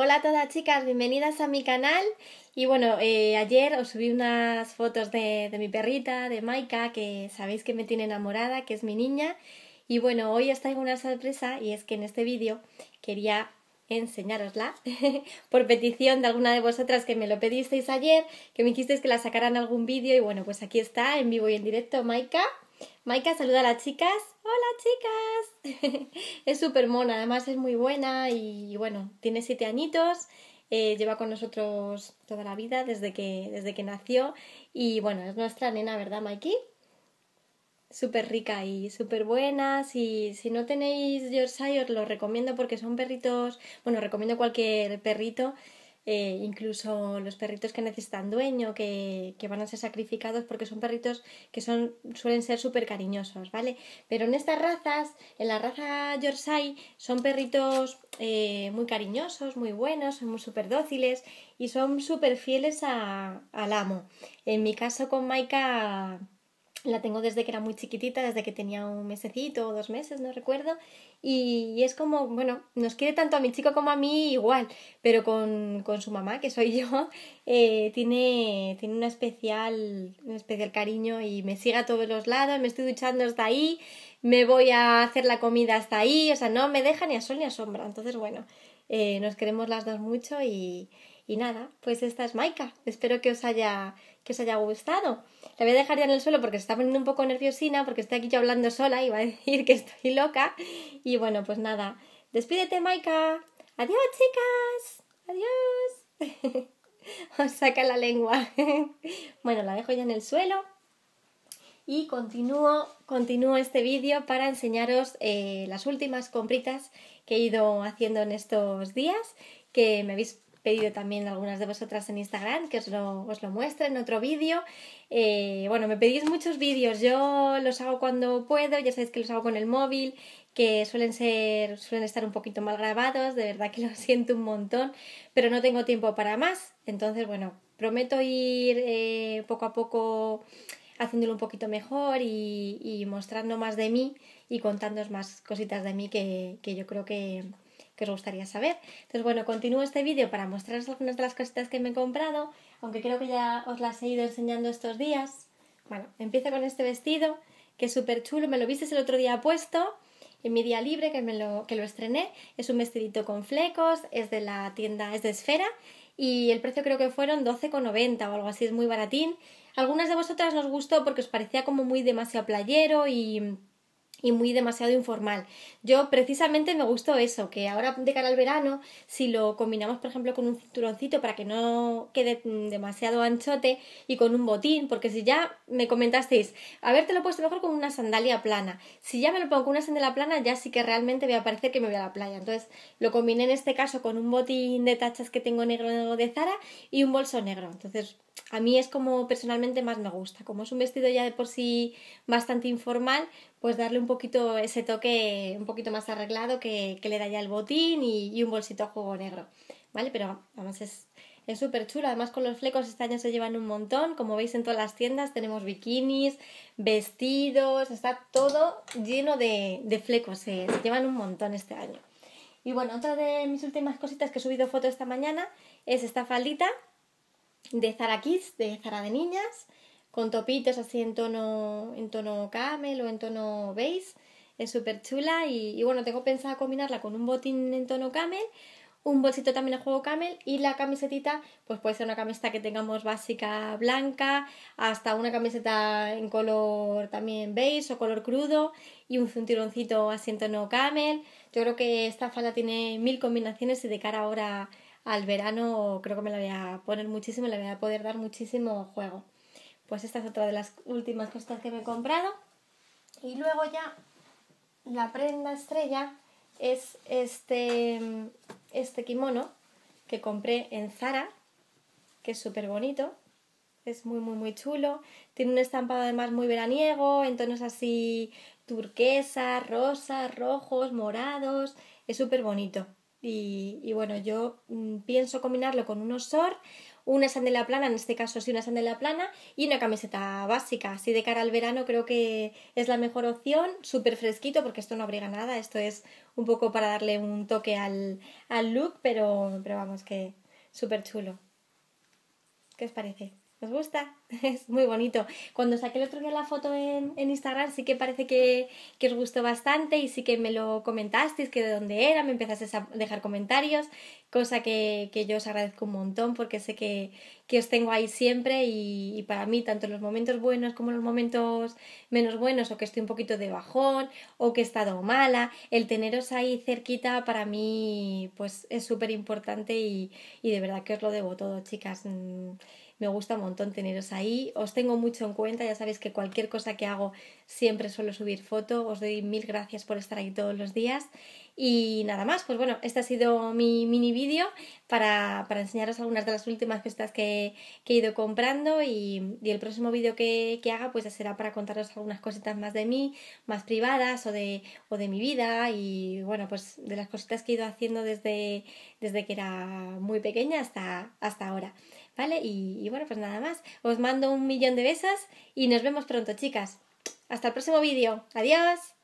Hola a todas chicas, bienvenidas a mi canal. Y bueno, eh, ayer os subí unas fotos de, mi perrita, de Maika, que sabéis que me tiene enamorada, que es mi niña. Y bueno, hoy estáis traigo una sorpresa y es que en este vídeo quería enseñarosla por petición de alguna de vosotras que me lo pedisteis ayer, que me quisisteis que la sacaran algún vídeo y bueno, pues aquí está en vivo y en directo Maika. Maika saluda a las chicas. ¡Hola, chicas! es súper mona, además es muy buena y, bueno, tiene siete añitos. Eh, lleva con nosotros toda la vida desde que, desde que nació y bueno, es nuestra nena, ¿verdad, Maiki? súper rica y súper buena. Si, si no tenéis Yorkshire, os lo recomiendo porque son perritos. Bueno, recomiendo cualquier perrito eh, incluso los perritos que necesitan dueño, que, van a ser sacrificados porque son perritos que son, suelen ser súper cariñosos, ¿vale? Pero en estas razas, en la raza Yorkshire, son perritos eh, muy cariñosos, muy buenos, son súper dóciles y son súper fieles a, al amo. En mi caso con Maika la tengo desde que era muy chiquitita, desde que tenía un mesecito o dos meses, no recuerdo. Y es como, bueno, nos quiere tanto a mi chico como a mí igual, pero con, con su mamá, que soy yo, eh, tiene, tiene un especial, un especial cariño y me sigue a todos los lados, me estoy duchando hasta ahí, me voy a hacer la comida hasta ahí, o sea, no me deja ni a sol ni a sombra. Entonces, bueno, eh, nos queremos las dos mucho y, y nada, pues esta es Maika. Espero que os haya, que os haya gustado. La voy a dejar ya en el suelo porque se está poniendo un poco nerviosina, porque estoy aquí yo hablando sola y va a decir que estoy loca. Y bueno, pues nada, despídete Maika. Adiós chicas. Adiós. os saca la lengua. bueno, la dejo ya en el suelo y continúo, continúo este vídeo para enseñaros eh, las últimas compritas que he ido haciendo en estos días, que me habéis pedido también algunas de vosotras en Instagram que os lo, os lo muestre en otro vídeo. Eh, bueno, me pedís muchos vídeos, yo los hago cuando puedo, ya sabéis que los hago con el móvil, que suelen ser, suelen estar un poquito mal grabados, de verdad que lo siento un montón, pero no tengo tiempo para más. Entonces, bueno, prometo ir eh, poco a poco haciéndolo un poquito mejor y, mostrando más de mí y contándos más cositas de mí que yo creo que, que os gustaría saber. Entonces, bueno, continúo este vídeo para mostraros algunas de las cositas que me he comprado, aunque creo que ya os las he ido enseñando estos días. Bueno, empiezo con este vestido, que es súper chulo, me lo visteis el otro día puesto, en mi día libre que, me lo, que lo estrené. Es un vestidito con flecos, es de la tienda, es de Esfera, y el precio creo que fueron 12,90 o algo así, es muy baratín. Algunas de vosotras nos gustó porque os parecía como muy demasiado playero y y muy demasiado informal. Yo precisamente me gustó eso, que ahora de cara al verano, si lo combinamos por ejemplo con un cinturoncito para que no quede mm, demasiado anchote y con un botín, porque si ya me comentasteis, a ver te lo puesto mejor con una sandalia plana. Si ya me lo pongo con una sandalia plana, ya sí que realmente voy a parecer que me voy a la playa. Entonces lo combiné en este caso con un botín de tachas que tengo negro de Zara y un bolso negro. Entonces a mí es como personalmente más me gusta. Como es un vestido ya de por sí bastante informal, pues darle un poquito ese toque un poquito más arreglado que, le da ya el botín y, un bolsito a juego negro. ¿Vale? Pero además es... súper chulo, además con los flecos este año se llevan un montón, como veis en todas las tiendas tenemos bikinis, vestidos, está todo lleno de, flecos, se llevan un montón este año. Y bueno, otra de mis últimas cositas que he subido foto esta mañana es esta faldita de Zara Kids, de Zara de niñas, con topitos así en tono, en tono camel o en tono beige. Es súper chula y, bueno, tengo pensado combinarla con un botín en tono camel, un bolsito también en juego camel y la camisetita, pues puede ser una camiseta que tengamos básica blanca, hasta una camiseta en color también beige o color crudo y un cinturoncito así en tono camel. Yo creo que esta falda tiene mil combinaciones y de cara ahora al verano creo que me la voy a poner muchísimo, la voy a poder dar muchísimo juego. Pues esta es otra de las últimas cosas que me he comprado. Y luego ya la prenda estrella es este, este kimono que compré en Zara, que es súper bonito, es muy muy muy chulo, tiene un estampado además muy veraniego, en tonos así turquesa, rosas, rojos, morados, es súper bonito. Y, bueno, yo mm, pienso combinarlo con un osor, una sandela plana, en este caso sí una sandela plana, y una camiseta básica. Así de cara al verano creo que es la mejor opción, súper fresquito porque esto no abriga nada, esto es un poco para darle un toque al, al look, pero, pero vamos, que súper chulo. ¿Qué os parece? ¿Os gusta? Es muy bonito. Cuando saqué el otro día la foto en, en Instagram, sí que parece que, os gustó bastante y sí que me lo comentasteis, que de dónde era, me empezasteis a dejar comentarios, cosa que, yo os agradezco un montón porque sé que, os tengo ahí siempre y, para mí, tanto en los momentos buenos como en los momentos menos buenos, o que estoy un poquito de bajón, o que he estado mala, el teneros ahí cerquita para mí pues es súper importante y, y de verdad que os lo debo todo, chicas. Me gusta un montón teneros ahí. Os tengo mucho en cuenta, ya sabéis que cualquier cosa que hago siempre suelo subir foto. Os doy mil gracias por estar ahí todos los días y nada más, pues bueno, este ha sido mi mini vídeo para, para, enseñaros algunas de las últimas cosas que, he ido comprando y, el próximo vídeo que, haga pues será para contaros algunas cositas más de mí, más privadas o de, o de mi vida y bueno, pues de las cositas que he ido haciendo desde, desde que era muy pequeña hasta, hasta ahora. ¿Vale? Y, y bueno, pues nada más. Os mando un millón de besas y nos vemos pronto, chicas. Hasta el próximo vídeo. Adiós.